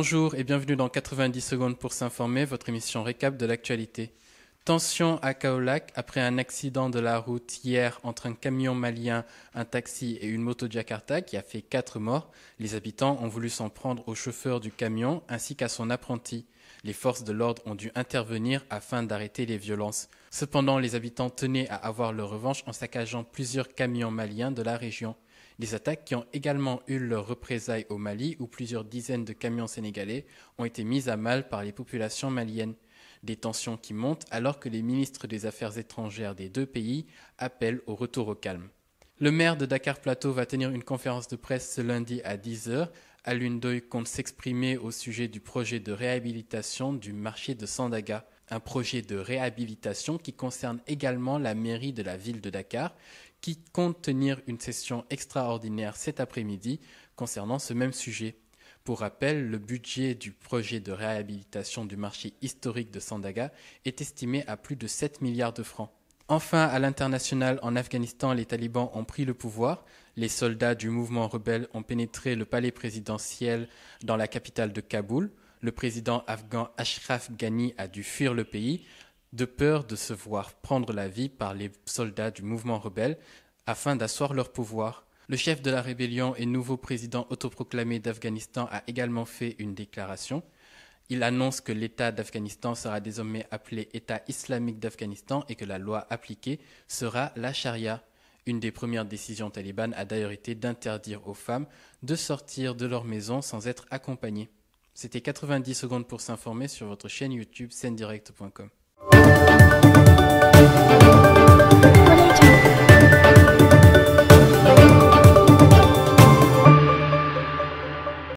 Bonjour et bienvenue dans 90 secondes pour s'informer, votre émission récap de l'actualité. Tension à Kaolac après un accident de la route hier entre un camion malien, un taxi et une moto de Jakarta qui a fait 4 morts. Les habitants ont voulu s'en prendre au chauffeur du camion ainsi qu'à son apprenti. Les forces de l'ordre ont dû intervenir afin d'arrêter les violences. Cependant, les habitants tenaient à avoir leur revanche en saccageant plusieurs camions maliens de la région. Des attaques qui ont également eu leur représailles au Mali, où plusieurs dizaines de camions sénégalais ont été mis à mal par les populations maliennes. Des tensions qui montent alors que les ministres des Affaires étrangères des deux pays appellent au retour au calme. Le maire de Dakar Plateau va tenir une conférence de presse ce lundi à 10h. il compte s'exprimer au sujet du projet de réhabilitation du marché de Sandaga un projet de réhabilitation qui concerne également la mairie de la ville de Dakar, qui compte tenir une session extraordinaire cet après-midi concernant ce même sujet. Pour rappel, le budget du projet de réhabilitation du marché historique de Sandaga est estimé à plus de 7 milliards de francs. Enfin, à l'international, en Afghanistan, les talibans ont pris le pouvoir. Les soldats du mouvement rebelle ont pénétré le palais présidentiel dans la capitale de Kaboul le président afghan Ashraf Ghani a dû fuir le pays de peur de se voir prendre la vie par les soldats du mouvement rebelle afin d'asseoir leur pouvoir. Le chef de la rébellion et nouveau président autoproclamé d'Afghanistan a également fait une déclaration. Il annonce que l'État d'Afghanistan sera désormais appelé État islamique d'Afghanistan et que la loi appliquée sera la charia. Une des premières décisions talibanes a d'ailleurs été d'interdire aux femmes de sortir de leur maison sans être accompagnées. C'était 90 secondes pour s'informer sur votre chaîne YouTube scendirect.com.